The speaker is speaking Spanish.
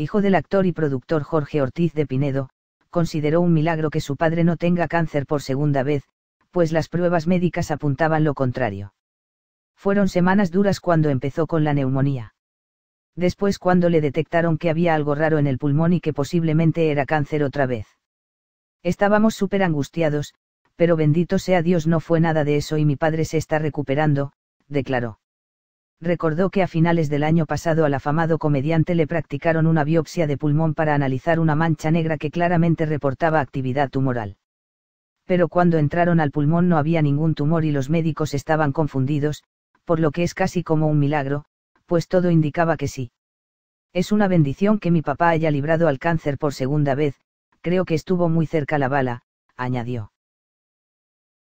hijo del actor y productor Jorge Ortiz de Pinedo, consideró un milagro que su padre no tenga cáncer por segunda vez, pues las pruebas médicas apuntaban lo contrario. Fueron semanas duras cuando empezó con la neumonía. Después cuando le detectaron que había algo raro en el pulmón y que posiblemente era cáncer otra vez. Estábamos súper angustiados, pero bendito sea Dios no fue nada de eso y mi padre se está recuperando, declaró recordó que a finales del año pasado al afamado comediante le practicaron una biopsia de pulmón para analizar una mancha negra que claramente reportaba actividad tumoral. Pero cuando entraron al pulmón no había ningún tumor y los médicos estaban confundidos, por lo que es casi como un milagro, pues todo indicaba que sí. Es una bendición que mi papá haya librado al cáncer por segunda vez, creo que estuvo muy cerca la bala, añadió.